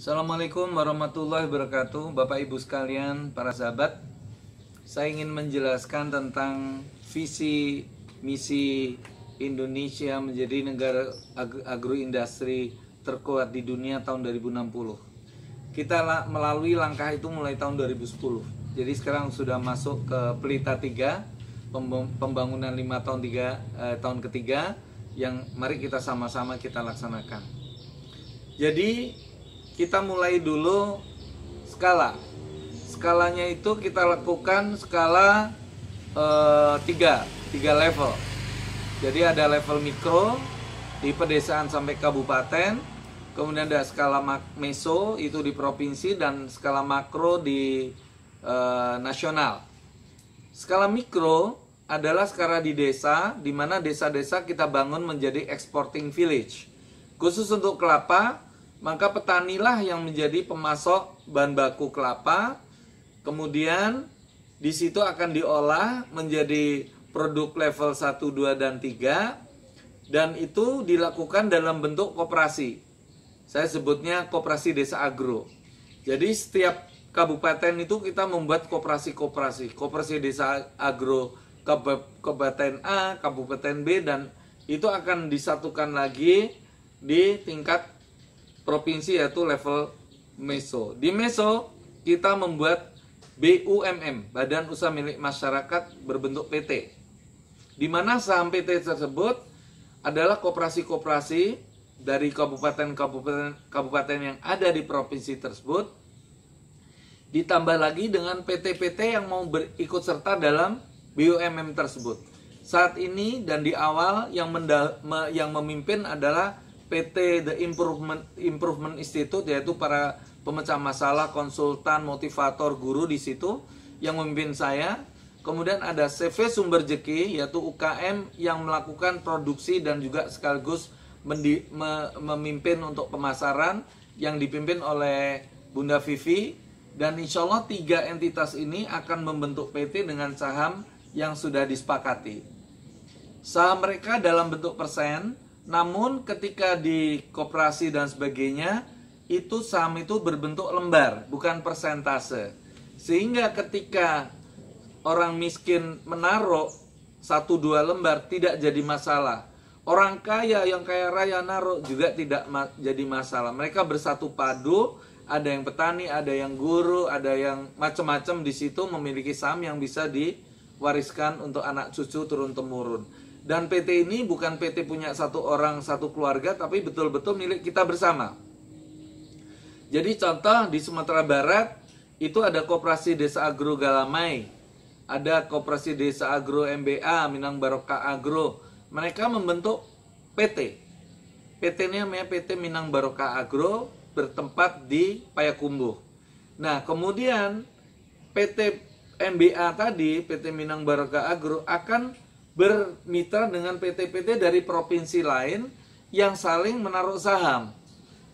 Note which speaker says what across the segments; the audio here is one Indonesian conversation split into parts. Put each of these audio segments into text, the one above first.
Speaker 1: Assalamualaikum warahmatullahi wabarakatuh Bapak Ibu sekalian, para sahabat Saya ingin menjelaskan tentang visi, misi Indonesia menjadi negara agroindustri terkuat di dunia tahun 2060 Kita melalui langkah itu mulai tahun 2010 Jadi sekarang sudah masuk ke pelita 3 Pembangunan 5 tahun, 3, eh, tahun ketiga Yang mari kita sama-sama kita laksanakan jadi kita mulai dulu skala skalanya itu kita lakukan skala eh, tiga tiga level jadi ada level mikro di pedesaan sampai kabupaten kemudian ada skala meso itu di provinsi dan skala makro di eh, nasional skala mikro adalah skala di desa di mana desa-desa kita bangun menjadi exporting village khusus untuk kelapa maka petanilah yang menjadi pemasok bahan baku kelapa. Kemudian di situ akan diolah menjadi produk level 1, 2 dan 3 dan itu dilakukan dalam bentuk koperasi. Saya sebutnya koperasi desa agro. Jadi setiap kabupaten itu kita membuat koperasi-koperasi, koperasi desa agro kabupaten A, kabupaten B dan itu akan disatukan lagi di tingkat provinsi yaitu level meso. Di meso kita membuat BUMM, Badan Usaha Milik Masyarakat berbentuk PT. Di mana saham PT tersebut adalah koperasi-koperasi dari kabupaten-kabupaten kabupaten yang ada di provinsi tersebut ditambah lagi dengan PT-PT yang mau berikut serta dalam BUMM tersebut. Saat ini dan di awal yang yang memimpin adalah PT The Improvement Improvement Institute yaitu para pemecah masalah, konsultan, motivator, guru di situ yang memimpin saya. Kemudian ada CV Sumber Jeki yaitu UKM yang melakukan produksi dan juga sekaligus mendi, me, memimpin untuk pemasaran yang dipimpin oleh Bunda Vivi dan insya Allah tiga entitas ini akan membentuk PT dengan saham yang sudah disepakati. Saham mereka dalam bentuk persen, namun ketika di koperasi dan sebagainya itu saham itu berbentuk lembar, bukan persentase. Sehingga ketika orang miskin menaruh satu dua lembar tidak jadi masalah. Orang kaya yang kaya raya naruh juga tidak ma jadi masalah. Mereka bersatu padu, ada yang petani, ada yang guru, ada yang macam-macam di situ memiliki saham yang bisa diwariskan untuk anak cucu turun temurun. Dan PT ini bukan PT punya satu orang, satu keluarga, tapi betul-betul milik kita bersama. Jadi contoh di Sumatera Barat itu ada Koperasi Desa Agro Galamai, ada Koperasi Desa Agro MBA, Minang Baroka Agro. Mereka membentuk PT. PT-nya namanya PT Minang Baroka Agro bertempat di Payakumbuh. Nah, kemudian PT MBA tadi, PT Minang Baroka Agro akan bermitra dengan PT-PT dari provinsi lain yang saling menaruh saham.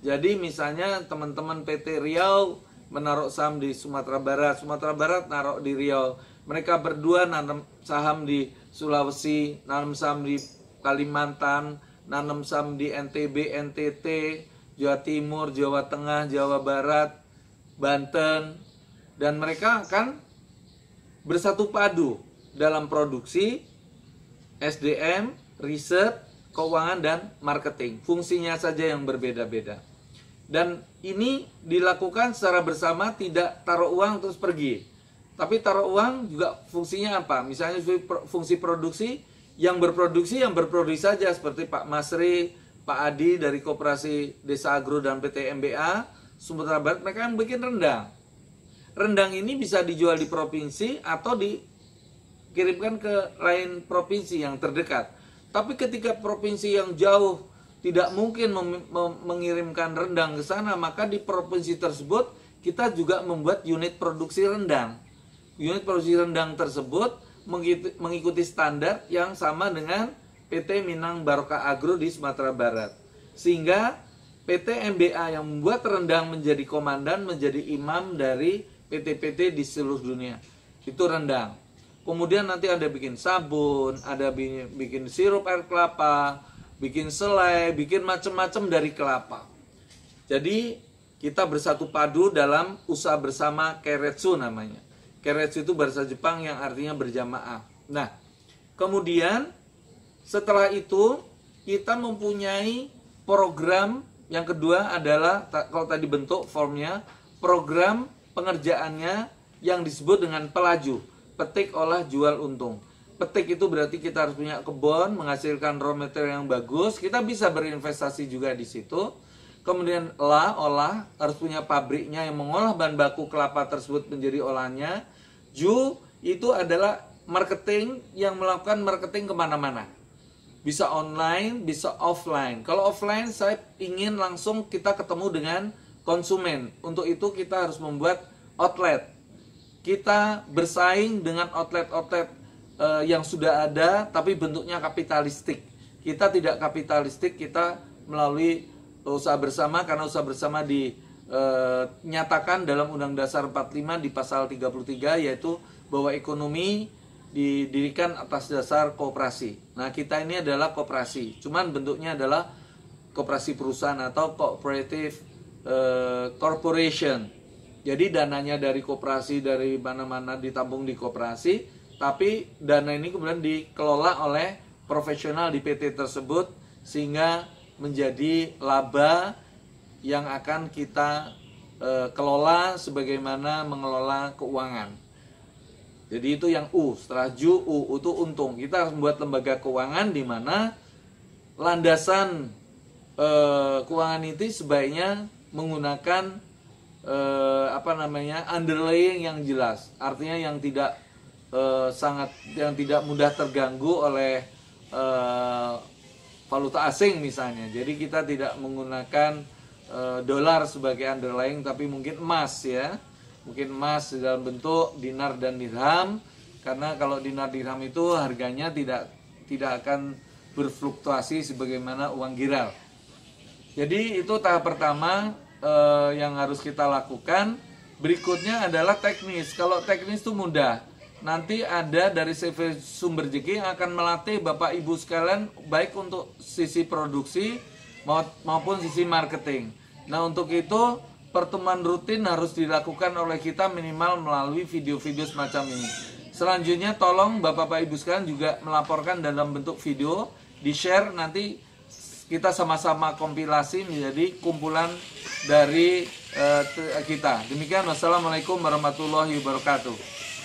Speaker 1: Jadi misalnya teman-teman PT Riau menaruh saham di Sumatera Barat, Sumatera Barat naruh di Riau. Mereka berdua nanam saham di Sulawesi, nanam saham di Kalimantan, nanam saham di NTB, NTT, Jawa Timur, Jawa Tengah, Jawa Barat, Banten, dan mereka akan bersatu padu dalam produksi SDM, riset, keuangan dan marketing. Fungsinya saja yang berbeda-beda. Dan ini dilakukan secara bersama tidak taruh uang terus pergi. Tapi taruh uang juga fungsinya apa? Misalnya fungsi produksi, yang berproduksi yang berproduksi saja seperti Pak Masri, Pak Adi dari Koperasi Desa Agro dan PT MBA Sumatera Barat mereka yang bikin rendang. Rendang ini bisa dijual di provinsi atau di kirimkan ke lain provinsi yang terdekat. Tapi ketika provinsi yang jauh tidak mungkin mengirimkan rendang ke sana, maka di provinsi tersebut kita juga membuat unit produksi rendang. Unit produksi rendang tersebut mengikuti standar yang sama dengan PT Minang Baroka Agro di Sumatera Barat. Sehingga PT MBA yang membuat rendang menjadi komandan, menjadi imam dari PT-PT di seluruh dunia. Itu rendang kemudian nanti ada bikin sabun ada bikin sirup air kelapa bikin selai bikin macam-macam dari kelapa jadi kita bersatu padu dalam usaha bersama keretsu namanya keretsu itu bahasa Jepang yang artinya berjamaah nah kemudian setelah itu kita mempunyai program yang kedua adalah kalau tadi bentuk formnya program pengerjaannya yang disebut dengan pelaju petik olah jual untung petik itu berarti kita harus punya kebun menghasilkan raw material yang bagus kita bisa berinvestasi juga di situ kemudian la olah harus punya pabriknya yang mengolah bahan baku kelapa tersebut menjadi olahnya ju itu adalah marketing yang melakukan marketing kemana-mana bisa online bisa offline kalau offline saya ingin langsung kita ketemu dengan konsumen untuk itu kita harus membuat outlet kita bersaing dengan outlet-outlet uh, yang sudah ada tapi bentuknya kapitalistik. Kita tidak kapitalistik, kita melalui usaha bersama karena usaha bersama dinyatakan eh, uh, dalam undang Dasar 45 di pasal 33 yaitu bahwa ekonomi didirikan atas dasar kooperasi. Nah, kita ini adalah kooperasi, cuman bentuknya adalah kooperasi perusahaan atau cooperative uh, corporation. Jadi dananya dari koperasi dari mana-mana ditampung di koperasi, tapi dana ini kemudian dikelola oleh profesional di PT tersebut sehingga menjadi laba yang akan kita e, kelola sebagaimana mengelola keuangan. Jadi itu yang U, setelah ju U itu untung. Kita harus membuat lembaga keuangan di mana landasan e, keuangan itu sebaiknya menggunakan uh, apa namanya underlying yang jelas artinya yang tidak uh, sangat yang tidak mudah terganggu oleh uh, valuta asing misalnya jadi kita tidak menggunakan uh, dolar sebagai underlying tapi mungkin emas ya mungkin emas dalam bentuk dinar dan dirham karena kalau dinar dirham itu harganya tidak tidak akan berfluktuasi sebagaimana uang giral jadi itu tahap pertama uh, yang harus kita lakukan berikutnya adalah teknis kalau teknis itu mudah nanti ada dari CV sumber jeki yang akan melatih bapak ibu sekalian baik untuk sisi produksi maupun sisi marketing nah untuk itu pertemuan rutin harus dilakukan oleh kita minimal melalui video-video semacam ini selanjutnya tolong bapak-bapak ibu sekalian juga melaporkan dalam bentuk video di share nanti kita sama-sama kompilasi menjadi kumpulan dari uh, kita. Demikian wassalamualaikum warahmatullahi wabarakatuh.